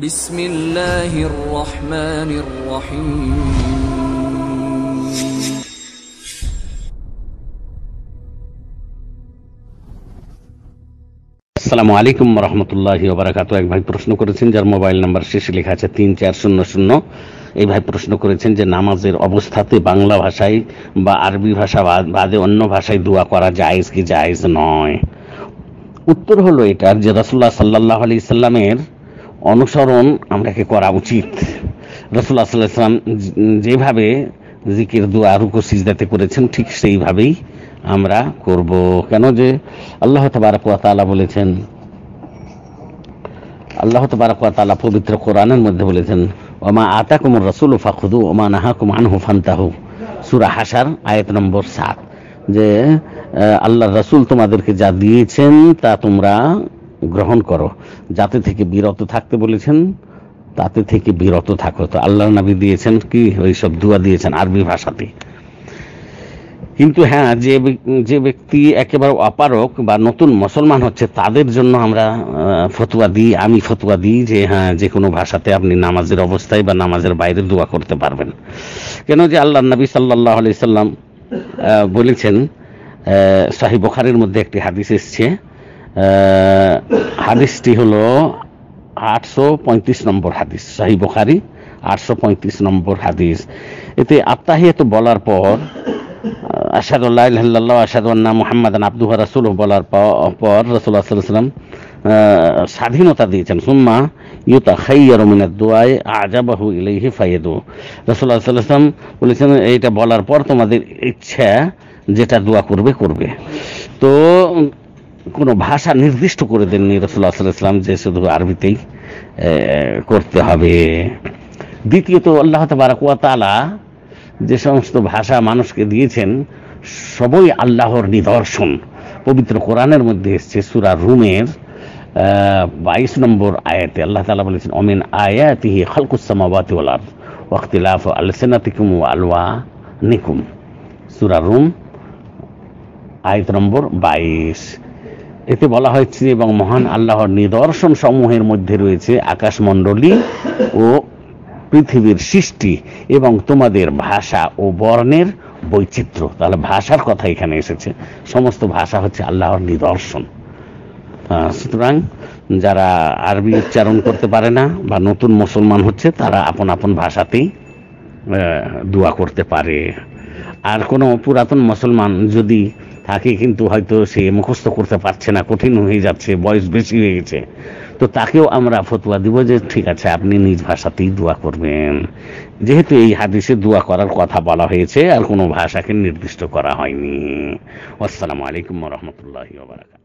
বিসমিল্লাহির রহমানির রহিম আসসালামু আলাইকুম রহমতুল্লাহি ওবরাকাত এক ভাই প্রশ্ন করেছেন যার মোবাইল নাম্বার শেষে লেখা আছে তিন চার শূন্য শূন্য এই ভাই প্রশ্ন করেছেন যে নামাজের অবস্থাতে বাংলা ভাষায় বা আরবি ভাষা বাদে অন্য ভাষায় দোয়া করা জায়েজ কি জায়েজ নয় উত্তর হলো এটার যে রাসুল্লাহ সাল্লাহ আলি সাল্লামের অনুসরণ আমরাকে করা উচিত রসুল্লাহ সাল্লাহাম যেভাবে জিকির দোয়া রুকু সিজদাতে করেছেন ঠিক সেইভাবেই আমরা করব কেন যে আল্লাহ তালা বলেছেন আল্লাহ তালা পবিত্র কোরআনের মধ্যে বলেছেন ওমা আতা কুমার রসুল ফাখুদু ওমা নাহা কুমান হুফান্তাহু সুরা হাসার আয়াত নম্বর সাত যে আল্লাহ রসুল তোমাদেরকে যা দিয়েছেন তা তোমরা গ্রহণ করো যাতে থেকে বিরত থাকতে বলেছেন তাতে থেকে বিরত থাকো তো আল্লাহ নবী দিয়েছেন কি ওইসব দুয়া দিয়েছেন আরবি ভাষাতে কিন্তু হ্যাঁ যে যে ব্যক্তি একেবারে অপারক বা নতুন মুসলমান হচ্ছে তাদের জন্য আমরা ফতুয়া দিই আমি ফতুয়া দিই যে হ্যাঁ যে কোনো ভাষাতে আপনি নামাজের অবস্থায় বা নামাজের বাইরে দোয়া করতে পারবেন কেন যে আল্লাহ নবী সাল্লাহ আলি সাল্লাম বলেছেন সাহি বখারের মধ্যে একটি হাদিস এসছে হাদিসটি হলো আটশো নম্বর হাদিস শাহী বখারি আটশো নম্বর হাদিস এতে এত বলার পর আসাদুল্লাহ ইহ্লাহ মোহাম্মদ আব্দুহ রাসুল বলার পর রসুল্লাহ সাল্লাম স্বাধীনতা দিয়েছেন সুম্মা ইউতা খাইয়ার রমিনের দোয়ায় আজাবাহু ইলাইহি ফাইয়েদু রসুল্লাহ সাল্লাম বলেছেন এইটা বলার পর তোমাদের ইচ্ছা যেটা দোয়া করবে করবে তো কোনো ভাষা নির্দিষ্ট করে দেননি রসুল্লাহ ইসলাম যে শুধু আরবিতেই করতে হবে দ্বিতীয়ত আল্লাহ তালা যে সমস্ত ভাষা মানুষকে দিয়েছেন সবই আল্লাহর নিদর্শন পবিত্র কোরআনের মধ্যে এসছে সুরা রুমের বাইশ নম্বর আয়াতে আল্লাহ তালা বলেছেন অমিন আয়াতিহি খালকুসামাবাতি ওলাদ ওয়াক্তিলাফ আলসেনাতিকুম আলওয়া নিকুম সুরা রুম আয়াত নম্বর বাইশ এতে বলা হয়েছে এবং মহান আল্লাহর নিদর্শন সমূহের মধ্যে রয়েছে আকাশমণ্ডলী ও পৃথিবীর সৃষ্টি এবং তোমাদের ভাষা ও বর্ণের বৈচিত্র্য তাহলে ভাষার কথা এখানে এসেছে সমস্ত ভাষা হচ্ছে আল্লাহর নিদর্শন সুতরাং যারা আরবি উচ্চারণ করতে পারে না বা নতুন মুসলমান হচ্ছে তারা আপন আপন ভাষাতেই দোয়া করতে পারে আর কোনো পুরাতন মুসলমান যদি তাকে কিন্তু হয়তো সে মুখস্থ করতে পারছে না কঠিন হয়ে যাচ্ছে বয়স বেশি হয়ে গেছে তো তাকেও আমরা ফতুয়া দিব যে ঠিক আছে আপনি নিজ ভাষাতেই দোয়া করবেন যেহেতু এই হাদিসে দোয়া করার কথা বলা হয়েছে আর কোনো ভাষাকে নির্দিষ্ট করা হয়নি আসসালামু আলাইকুম রহমতুল্লাহ বারাকাত